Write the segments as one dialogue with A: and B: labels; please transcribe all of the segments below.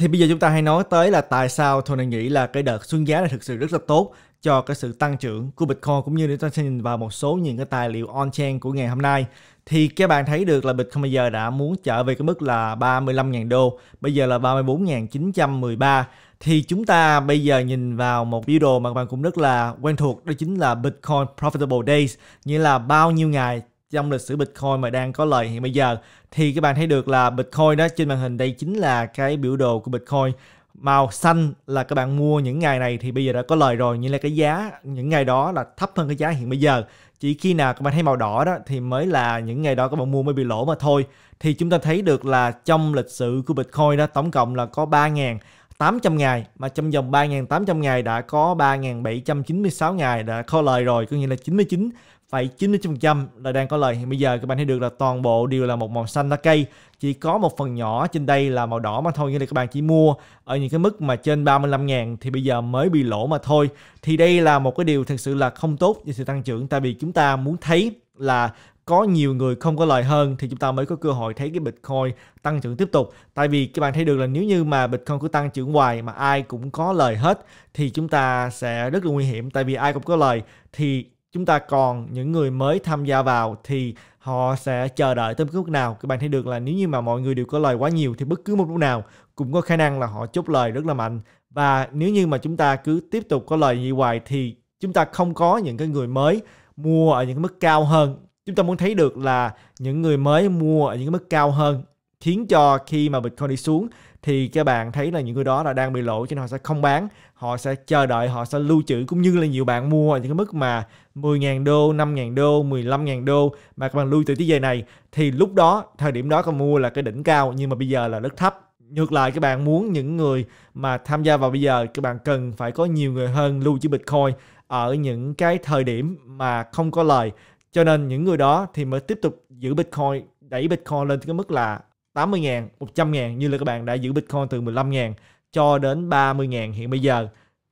A: Thì bây giờ chúng ta hãy nói tới là tại sao Tony nghĩ là cái đợt xuống giá là thực sự rất là tốt cho cái sự tăng trưởng của Bitcoin cũng như chúng ta sẽ nhìn vào một số những cái tài liệu on-chain của ngày hôm nay thì các bạn thấy được là Bitcoin bây giờ đã muốn trở về cái mức là 35.000 đô, bây giờ là 34.913 thì chúng ta bây giờ nhìn vào một biểu đồ mà các bạn cũng rất là quen thuộc đó chính là Bitcoin Profitable Days nghĩa là bao nhiêu ngày trong lịch sử Bitcoin mà đang có lời hiện bây giờ thì các bạn thấy được là Bitcoin đó trên màn hình đây chính là cái biểu đồ của Bitcoin màu xanh là các bạn mua những ngày này thì bây giờ đã có lời rồi nhưng là cái giá những ngày đó là thấp hơn cái giá hiện bây giờ chỉ khi nào các bạn thấy màu đỏ đó thì mới là những ngày đó các bạn mua mới bị lỗ mà thôi thì chúng ta thấy được là trong lịch sử của Bitcoin đó tổng cộng là có 3.800 ngày mà trong vòng 3.800 ngày đã có 3.796 ngày đã có lời rồi có nghĩa là 99 phải 99% là đang có lời. Hiện bây giờ các bạn thấy được là toàn bộ đều là một màu xanh lá cây. Chỉ có một phần nhỏ trên đây là màu đỏ mà thôi. Như là các bạn chỉ mua ở những cái mức mà trên 35 ngàn thì bây giờ mới bị lỗ mà thôi. Thì đây là một cái điều thực sự là không tốt cho sự tăng trưởng. Tại vì chúng ta muốn thấy là có nhiều người không có lời hơn thì chúng ta mới có cơ hội thấy cái Bitcoin tăng trưởng tiếp tục. Tại vì các bạn thấy được là nếu như mà Bitcoin cứ tăng trưởng hoài mà ai cũng có lời hết thì chúng ta sẽ rất là nguy hiểm. Tại vì ai cũng có lời thì chúng ta còn những người mới tham gia vào thì họ sẽ chờ đợi tới lúc nào các bạn thấy được là nếu như mà mọi người đều có lời quá nhiều thì bất cứ một lúc nào cũng có khả năng là họ chốt lời rất là mạnh và nếu như mà chúng ta cứ tiếp tục có lời như hoài thì chúng ta không có những cái người mới mua ở những cái mức cao hơn chúng ta muốn thấy được là những người mới mua ở những cái mức cao hơn khiến cho khi mà Bitcoin đi xuống thì các bạn thấy là những người đó là đang bị lỗ cho nên họ sẽ không bán họ sẽ chờ đợi họ sẽ lưu trữ cũng như là nhiều bạn mua ở những cái mức mà 10.000 đô, 5.000 đô, 15.000 đô mà các bạn lưu trữ tới giờ này thì lúc đó thời điểm đó các mua là cái đỉnh cao nhưng mà bây giờ là rất thấp ngược lại các bạn muốn những người mà tham gia vào bây giờ các bạn cần phải có nhiều người hơn lưu trữ bitcoin ở những cái thời điểm mà không có lời cho nên những người đó thì mới tiếp tục giữ bitcoin đẩy bitcoin lên cái mức là 80 ngàn, 100 ngàn như là các bạn đã giữ Bitcoin từ 15 ngàn cho đến 30 ngàn hiện bây giờ.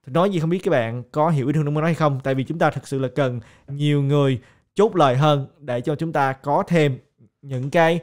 A: Nói gì không biết các bạn có hiểu ý thương muốn nói hay không tại vì chúng ta thực sự là cần nhiều người chốt lời hơn để cho chúng ta có thêm những cái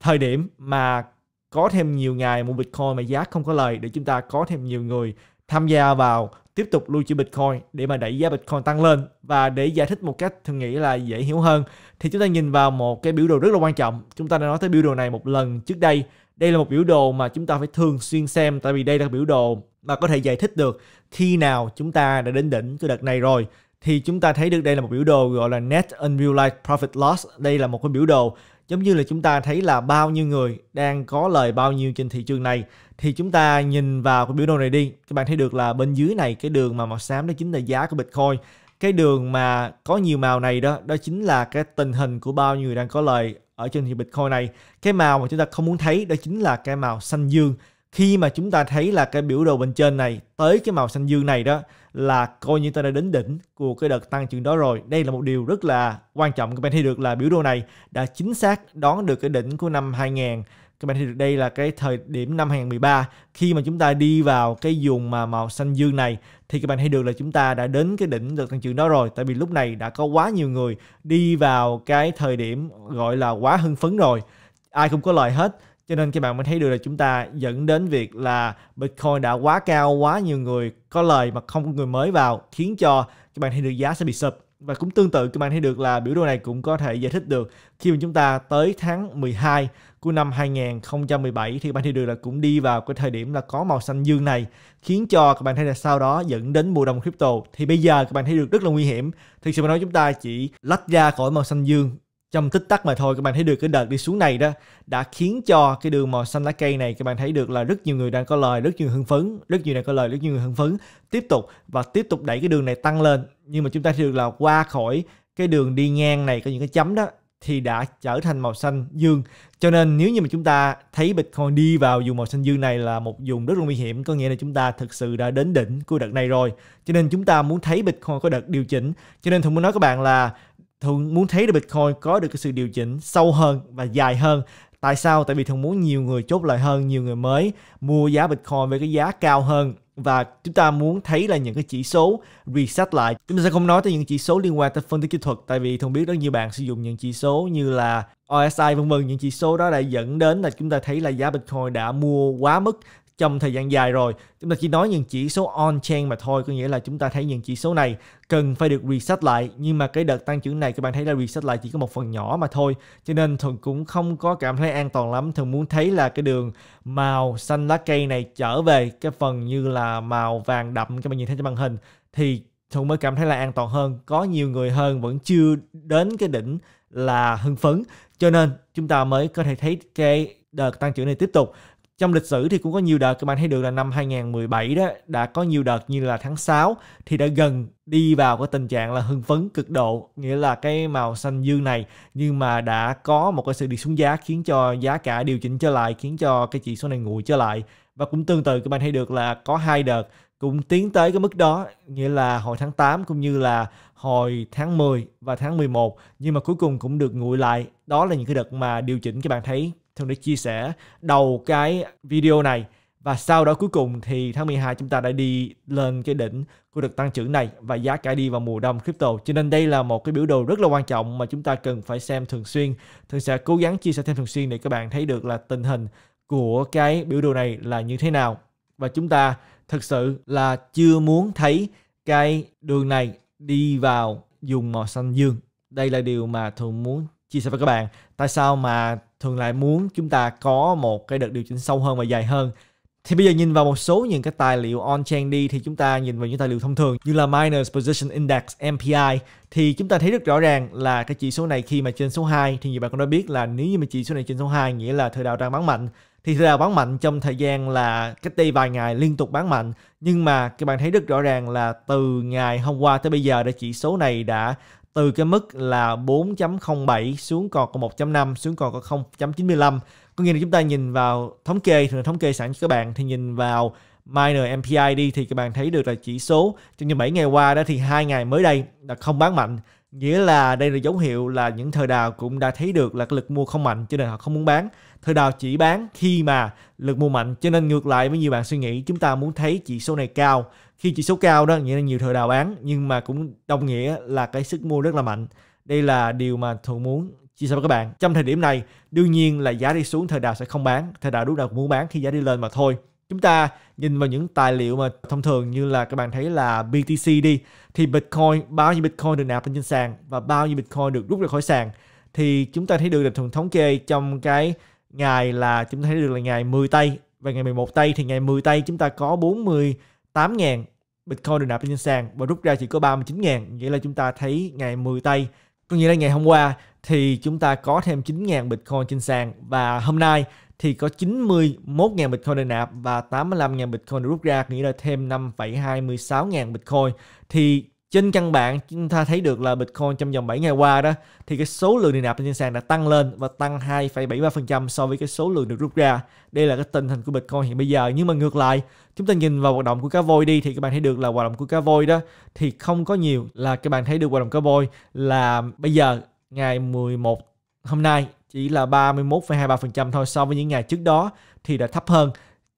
A: thời điểm mà có thêm nhiều ngày mua Bitcoin mà giá không có lời để chúng ta có thêm nhiều người tham gia vào tiếp tục lưu trữ Bitcoin để mà đẩy giá Bitcoin tăng lên và để giải thích một cách thường nghĩ là dễ hiểu hơn thì chúng ta nhìn vào một cái biểu đồ rất là quan trọng chúng ta đã nói tới biểu đồ này một lần trước đây đây là một biểu đồ mà chúng ta phải thường xuyên xem tại vì đây là biểu đồ mà có thể giải thích được khi nào chúng ta đã đến đỉnh của đợt này rồi thì chúng ta thấy được đây là một biểu đồ gọi là net unrealized profit loss đây là một cái biểu đồ giống như là chúng ta thấy là bao nhiêu người đang có lời bao nhiêu trên thị trường này thì chúng ta nhìn vào cái biểu đồ này đi các bạn thấy được là bên dưới này cái đường mà màu xám đó chính là giá của bitcoin cái đường mà có nhiều màu này đó đó chính là cái tình hình của bao nhiêu người đang có lời ở trên thị bitcoin này cái màu mà chúng ta không muốn thấy đó chính là cái màu xanh dương khi mà chúng ta thấy là cái biểu đồ bên trên này tới cái màu xanh dương này đó là coi như ta đã đến đỉnh của cái đợt tăng trưởng đó rồi đây là một điều rất là quan trọng các bạn thấy được là biểu đồ này đã chính xác đón được cái đỉnh của năm 2000 các bạn thấy được đây là cái thời điểm năm 2013 khi mà chúng ta đi vào cái vùng mà màu xanh dương này thì các bạn thấy được là chúng ta đã đến cái đỉnh đợt tăng trưởng đó rồi tại vì lúc này đã có quá nhiều người đi vào cái thời điểm gọi là quá hưng phấn rồi ai cũng có lời hết cho nên các bạn mới thấy được là chúng ta dẫn đến việc là Bitcoin đã quá cao, quá nhiều người có lời mà không có người mới vào khiến cho các bạn thấy được giá sẽ bị sụp. Và cũng tương tự các bạn thấy được là biểu đồ này cũng có thể giải thích được khi mà chúng ta tới tháng 12 của năm 2017 thì các bạn thấy được là cũng đi vào cái thời điểm là có màu xanh dương này khiến cho các bạn thấy là sau đó dẫn đến mùa đông crypto thì bây giờ các bạn thấy được rất là nguy hiểm thực sự mà nói chúng ta chỉ lách ra khỏi màu xanh dương trong tích tắc mà thôi các bạn thấy được cái đợt đi xuống này đó đã khiến cho cái đường màu xanh lá cây này các bạn thấy được là rất nhiều người đang có lời rất nhiều hưng phấn rất nhiều đang có lời rất nhiều người hưng phấn tiếp tục và tiếp tục đẩy cái đường này tăng lên nhưng mà chúng ta thấy được là qua khỏi cái đường đi ngang này có những cái chấm đó thì đã trở thành màu xanh dương cho nên nếu như mà chúng ta thấy Bitcoin đi vào vùng màu xanh dương này là một vùng rất là nguy hiểm có nghĩa là chúng ta thực sự đã đến đỉnh của đợt này rồi cho nên chúng ta muốn thấy Bitcoin có đợt điều chỉnh cho nên Thuận muốn nói các bạn là thường muốn thấy được Bitcoin có được cái sự điều chỉnh sâu hơn và dài hơn tại sao tại vì thường muốn nhiều người chốt lời hơn nhiều người mới mua giá Bitcoin với cái giá cao hơn và chúng ta muốn thấy là những cái chỉ số reset lại chúng ta sẽ không nói tới những chỉ số liên quan tới phân tích kỹ thuật tại vì thường biết rất nhiều bạn sử dụng những chỉ số như là OSI vân vân những chỉ số đó đã dẫn đến là chúng ta thấy là giá Bitcoin đã mua quá mức trong thời gian dài rồi. Chúng ta chỉ nói những chỉ số on-chain mà thôi, có nghĩa là chúng ta thấy những chỉ số này cần phải được reset lại. Nhưng mà cái đợt tăng trưởng này các bạn thấy là reset lại chỉ có một phần nhỏ mà thôi. Cho nên Thuận cũng không có cảm thấy an toàn lắm. thường muốn thấy là cái đường màu xanh lá cây này trở về cái phần như là màu vàng đậm các bạn nhìn thấy trên màn hình thì Thuận mới cảm thấy là an toàn hơn. Có nhiều người hơn vẫn chưa đến cái đỉnh là hưng phấn. Cho nên chúng ta mới có thể thấy cái đợt tăng trưởng này tiếp tục trong lịch sử thì cũng có nhiều đợt các bạn thấy được là năm 2017 đó đã có nhiều đợt như là tháng 6 thì đã gần đi vào cái tình trạng là hưng phấn cực độ nghĩa là cái màu xanh dương này nhưng mà đã có một cái sự đi xuống giá khiến cho giá cả điều chỉnh trở lại khiến cho cái chỉ số này nguội trở lại và cũng tương tự các bạn thấy được là có hai đợt cũng tiến tới cái mức đó nghĩa là hồi tháng 8 cũng như là hồi tháng 10 và tháng 11 nhưng mà cuối cùng cũng được nguội lại đó là những cái đợt mà điều chỉnh các bạn thấy Thân đã chia sẻ đầu cái video này và sau đó cuối cùng thì tháng 12 chúng ta đã đi lên cái đỉnh của đợt tăng trưởng này và giá cả đi vào mùa đông crypto. Cho nên đây là một cái biểu đồ rất là quan trọng mà chúng ta cần phải xem thường xuyên. Thường sẽ cố gắng chia sẻ thêm thường xuyên để các bạn thấy được là tình hình của cái biểu đồ này là như thế nào. Và chúng ta thực sự là chưa muốn thấy cái đường này đi vào dùng màu xanh dương. Đây là điều mà thường muốn chia sẻ với các bạn. Tại sao mà thường lại muốn chúng ta có một cái đợt điều chỉnh sâu hơn và dài hơn thì bây giờ nhìn vào một số những cái tài liệu on-chain đi thì chúng ta nhìn vào những tài liệu thông thường như là Miners Position Index MPI thì chúng ta thấy rất rõ ràng là cái chỉ số này khi mà trên số 2 thì nhiều bạn cũng đã biết là nếu như mà chỉ số này trên số 2 nghĩa là thời đào đang bán mạnh thì thời đào bán mạnh trong thời gian là cách đây vài ngày liên tục bán mạnh nhưng mà các bạn thấy rất rõ ràng là từ ngày hôm qua tới bây giờ thì chỉ số này đã từ cái mức là 4.07 xuống còn có 1.5 xuống còn có 0.95 có nghĩa là chúng ta nhìn vào thống kê thường thống kê sẵn cho các bạn thì nhìn vào minor MPI đi thì các bạn thấy được là chỉ số trong những 7 ngày qua đó thì hai ngày mới đây là không bán mạnh nghĩa là đây là dấu hiệu là những thời đào cũng đã thấy được là cái lực mua không mạnh cho nên họ không muốn bán thời đào chỉ bán khi mà lực mua mạnh cho nên ngược lại với nhiều bạn suy nghĩ chúng ta muốn thấy chỉ số này cao khi chỉ số cao đó nghĩa là nhiều thời đào bán nhưng mà cũng đồng nghĩa là cái sức mua rất là mạnh đây là điều mà thuận muốn chia sẻ với các bạn trong thời điểm này đương nhiên là giá đi xuống thời đào sẽ không bán thời đào lúc nào cũng muốn bán khi giá đi lên mà thôi chúng ta nhìn vào những tài liệu mà thông thường như là các bạn thấy là BTC đi thì Bitcoin bao nhiêu Bitcoin được nạp lên trên sàn và bao nhiêu Bitcoin được rút ra khỏi sàn thì chúng ta thấy được là thường thống kê trong cái ngày là chúng ta thấy được là ngày 10 tây và ngày 11 tây thì ngày 10 tây chúng ta có 48.000 Bitcoin được nạp lên trên sàn và rút ra chỉ có 39.000 nghĩa là chúng ta thấy ngày 10 tây có nghĩa là ngày hôm qua thì chúng ta có thêm 9.000 Bitcoin trên sàn và hôm nay thì có 91.000 Bitcoin được nạp và 85.000 Bitcoin được rút ra, nghĩa là thêm 5,26 ngàn Bitcoin. Thì trên căn bản chúng ta thấy được là Bitcoin trong vòng 7 ngày qua đó thì cái số lượng được nạp trên sàn đã tăng lên và tăng 2,73% so với cái số lượng được rút ra. Đây là cái tình hình của Bitcoin hiện bây giờ. Nhưng mà ngược lại, chúng ta nhìn vào hoạt động của cá voi đi thì các bạn thấy được là hoạt động của cá voi đó thì không có nhiều là các bạn thấy được hoạt động cá voi là bây giờ ngày 11 hôm nay chỉ là 31,23% thôi so với những ngày trước đó thì đã thấp hơn.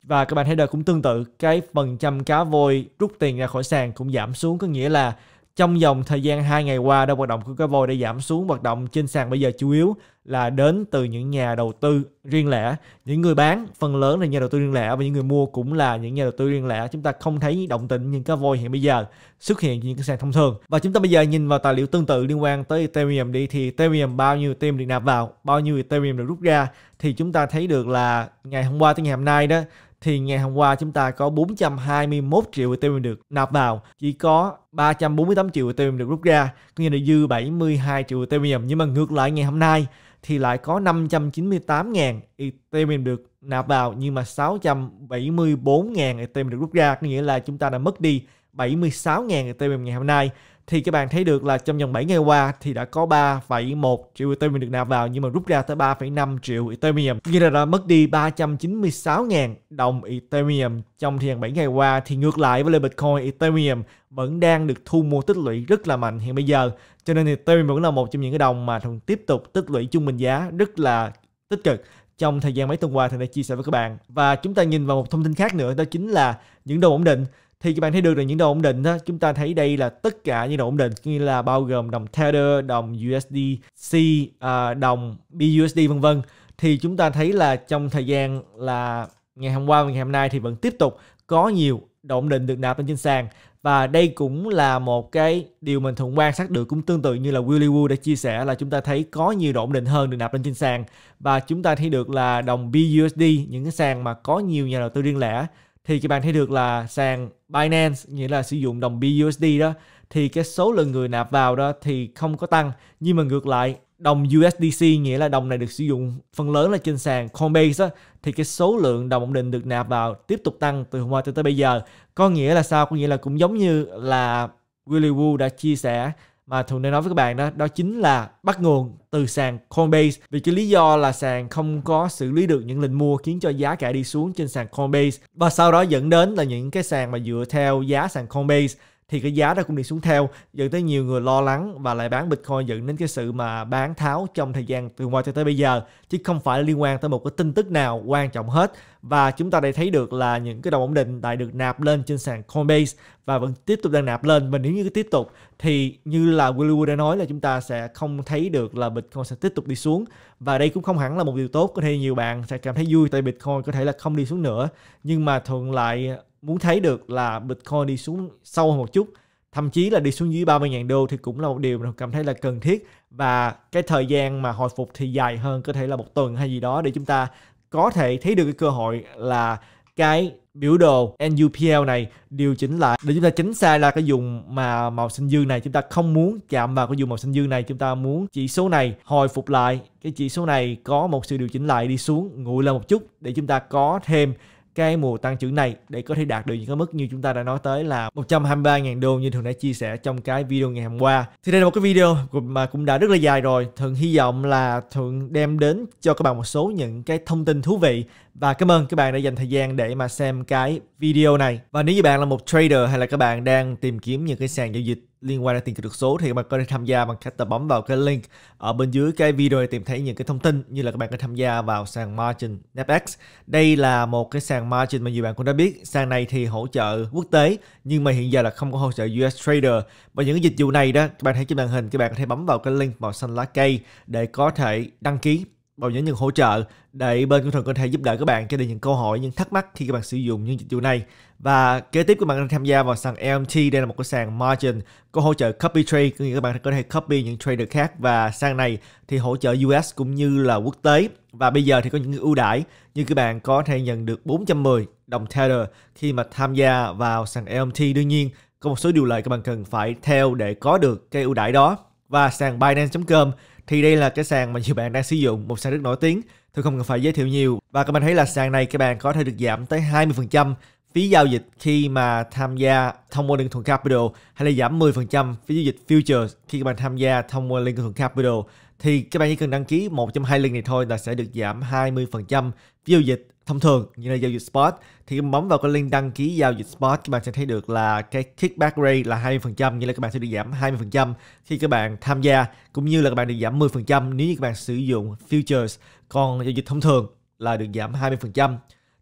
A: Và các bạn thấy đây cũng tương tự, cái phần trăm cá voi rút tiền ra khỏi sàn cũng giảm xuống có nghĩa là trong vòng thời gian 2 ngày qua đâu hoạt động của cái vôi đã giảm xuống hoạt động trên sàn bây giờ chủ yếu là đến từ những nhà đầu tư riêng lẻ những người bán phần lớn là nhà đầu tư riêng lẻ và những người mua cũng là những nhà đầu tư riêng lẻ chúng ta không thấy động tĩnh những cái vôi hiện bây giờ xuất hiện trên những cái sàn thông thường và chúng ta bây giờ nhìn vào tài liệu tương tự liên quan tới Ethereum đi thì Ethereum bao nhiêu Ethereum được nạp vào bao nhiêu Ethereum được rút ra thì chúng ta thấy được là ngày hôm qua tới ngày hôm nay đó thì ngày hôm qua chúng ta có 421 triệu Ethereum được nạp vào, chỉ có 348 triệu Ethereum được rút ra, có nghĩa là dư 72 triệu Ethereum. Nhưng mà ngược lại ngày hôm nay thì lại có 598.000 Ethereum được nạp vào nhưng mà 674.000 Ethereum được rút ra, có nghĩa là chúng ta đã mất đi 76.000 Ethereum ngày hôm nay thì các bạn thấy được là trong vòng 7 ngày qua thì đã có 3,1 triệu Ethereum được nạp vào nhưng mà rút ra tới 3,5 triệu Ethereum. Như là đã mất đi 396.000 đồng Ethereum trong thời gian 7 ngày qua thì ngược lại với lời Bitcoin Ethereum vẫn đang được thu mua tích lũy rất là mạnh hiện bây giờ. Cho nên Ethereum vẫn là một trong những cái đồng mà thường tiếp tục tích lũy trung bình giá rất là tích cực trong thời gian mấy tuần qua thì đã chia sẻ với các bạn. Và chúng ta nhìn vào một thông tin khác nữa đó chính là những đồng ổn định thì các bạn thấy được là những đồng ổn định đó chúng ta thấy đây là tất cả những đồng ổn định như là bao gồm đồng Tether đồng USDC à, đồng BUSD vân vân thì chúng ta thấy là trong thời gian là ngày hôm qua và ngày hôm nay thì vẫn tiếp tục có nhiều ổn định được nạp lên trên sàn và đây cũng là một cái điều mình thường quan sát được cũng tương tự như là Willy Woo đã chia sẻ là chúng ta thấy có nhiều ổn định hơn được nạp lên trên sàn và chúng ta thấy được là đồng BUSD những cái sàn mà có nhiều nhà đầu tư riêng lẻ thì các bạn thấy được là sàn Binance nghĩa là sử dụng đồng BUSD đó thì cái số lượng người nạp vào đó thì không có tăng nhưng mà ngược lại đồng USDC nghĩa là đồng này được sử dụng phần lớn là trên sàn Coinbase đó, thì cái số lượng đồng ổn định được nạp vào tiếp tục tăng từ hôm qua tới, tới bây giờ có nghĩa là sao có nghĩa là cũng giống như là Willy Woo đã chia sẻ mà thường nên nói với các bạn đó đó chính là bắt nguồn từ sàn Coinbase vì cái lý do là sàn không có xử lý được những lệnh mua khiến cho giá cả đi xuống trên sàn Coinbase và sau đó dẫn đến là những cái sàn mà dựa theo giá sàn Coinbase thì cái giá đó cũng đi xuống theo dẫn tới nhiều người lo lắng và lại bán bitcoin dẫn đến cái sự mà bán tháo trong thời gian từ ngoài cho tới bây giờ chứ không phải liên quan tới một cái tin tức nào quan trọng hết và chúng ta đây thấy được là những cái đồng ổn định tại được nạp lên trên sàn Coinbase và vẫn tiếp tục đang nạp lên và nếu như cứ tiếp tục thì như là Willywood đã nói là chúng ta sẽ không thấy được là Bitcoin sẽ tiếp tục đi xuống và đây cũng không hẳn là một điều tốt có thể nhiều bạn sẽ cảm thấy vui tại Bitcoin có thể là không đi xuống nữa nhưng mà thuận lại muốn thấy được là Bitcoin đi xuống sâu hơn một chút thậm chí là đi xuống dưới 30.000 đô thì cũng là một điều mình cảm thấy là cần thiết và cái thời gian mà hồi phục thì dài hơn có thể là một tuần hay gì đó để chúng ta có thể thấy được cái cơ hội là cái biểu đồ NUPL này điều chỉnh lại để chúng ta tránh xa là cái vùng mà màu xanh dương này chúng ta không muốn chạm vào cái vùng màu xanh dương này chúng ta muốn chỉ số này hồi phục lại cái chỉ số này có một sự điều chỉnh lại đi xuống nguội lên một chút để chúng ta có thêm cái mùa tăng trưởng này để có thể đạt được những cái mức như chúng ta đã nói tới là 123.000 đô như thường đã chia sẻ trong cái video ngày hôm qua. Thì đây là một cái video mà cũng đã rất là dài rồi. Thường hy vọng là thường đem đến cho các bạn một số những cái thông tin thú vị và cảm ơn các bạn đã dành thời gian để mà xem cái video này. Và nếu như bạn là một trader hay là các bạn đang tìm kiếm những cái sàn giao dịch liên quan đến tiền kỹ thuật số thì các bạn có thể tham gia bằng cách là bấm vào cái link ở bên dưới cái video để tìm thấy những cái thông tin như là các bạn có tham gia vào sàn margin Netflix. Đây là một cái sàn margin mà nhiều bạn cũng đã biết. Sàn này thì hỗ trợ quốc tế nhưng mà hiện giờ là không có hỗ trợ US Trader. Và những cái dịch vụ này đó các bạn thấy trên màn hình các bạn có thể bấm vào cái link màu xanh lá cây để có thể đăng ký Bảo nhớ những hỗ trợ để bên của thần có thể giúp đỡ các bạn cho đề những câu hỏi, những thắc mắc khi các bạn sử dụng những dịch vụ này. Và kế tiếp các bạn đang tham gia vào sàn LMT, đây là một cái sàn margin có hỗ trợ copy trade, có nghĩa các bạn có thể copy những trader khác và sàn này thì hỗ trợ US cũng như là quốc tế. Và bây giờ thì có những ưu đãi như các bạn có thể nhận được 410 đồng Tether khi mà tham gia vào sàn LMT. Đương nhiên, có một số điều lệ các bạn cần phải theo để có được cái ưu đãi đó. Và sàn Binance.com thì đây là cái sàn mà nhiều bạn đang sử dụng, một sàn rất nổi tiếng. Tôi không cần phải giới thiệu nhiều. Và các bạn thấy là sàn này các bạn có thể được giảm tới 20% phí giao dịch khi mà tham gia thông qua Lincoln Thuận Capital hay là giảm 10% phí giao dịch futures khi các bạn tham gia thông qua Lincoln Thuận Capital thì các bạn chỉ cần đăng ký một trong hai link này thôi là sẽ được giảm 20% phí giao dịch thông thường như là giao dịch spot thì các bạn bấm vào cái link đăng ký giao dịch spot các bạn sẽ thấy được là cái kickback rate là 20% như là các bạn sẽ được giảm 20% khi các bạn tham gia cũng như là các bạn được giảm 10% nếu như các bạn sử dụng futures còn giao dịch thông thường là được giảm 20%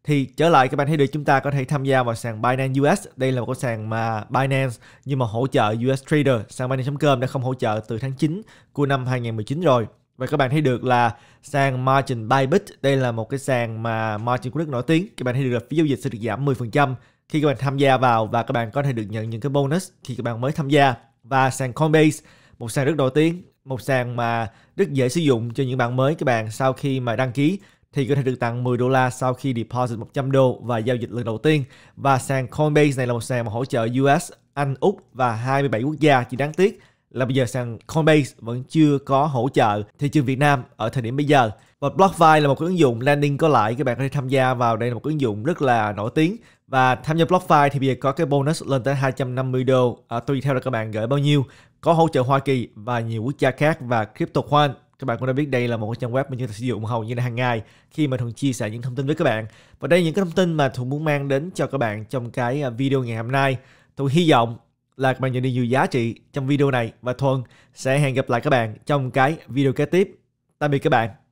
A: thì trở lại các bạn thấy được chúng ta có thể tham gia vào sàn Binance US đây là một cái sàn mà Binance nhưng mà hỗ trợ US Trader sàn Binance.com đã không hỗ trợ từ tháng 9 của năm 2019 rồi và các bạn thấy được là sàn Margin Bybit đây là một cái sàn mà margin của rất nổi tiếng các bạn thấy được là phí giao dịch sẽ được giảm 10% khi các bạn tham gia vào và các bạn có thể được nhận những cái bonus khi các bạn mới tham gia và sàn Coinbase một sàn rất nổi tiếng một sàn mà rất dễ sử dụng cho những bạn mới các bạn sau khi mà đăng ký thì có thể được tặng 10 đô la sau khi deposit 100 đô và giao dịch lần đầu tiên. Và sàn Coinbase này là một sàn mà hỗ trợ US, Anh, Úc và 27 quốc gia chỉ đáng tiếc là bây giờ sàn Coinbase vẫn chưa có hỗ trợ thị trường Việt Nam ở thời điểm bây giờ. Và BlockFi là một ứng dụng landing có lại các bạn có thể tham gia vào đây là một ứng dụng rất là nổi tiếng và tham gia BlockFi thì bây giờ có cái bonus lên tới 250 đô à, tùy theo là các bạn gửi bao nhiêu có hỗ trợ Hoa Kỳ và nhiều quốc gia khác và crypto CryptoCoin các bạn cũng đã biết đây là một trang web mà chúng ta sử dụng hầu như là hàng ngày khi mà Thuận chia sẻ những thông tin với các bạn. Và đây là những cái thông tin mà Thuận muốn mang đến cho các bạn trong cái à, video ngày hôm nay. Thuận hy vọng là các bạn nhận được nhiều giá trị trong video này và Thuận sẽ hẹn gặp lại các bạn trong cái video kế tiếp. Tạm biệt các bạn.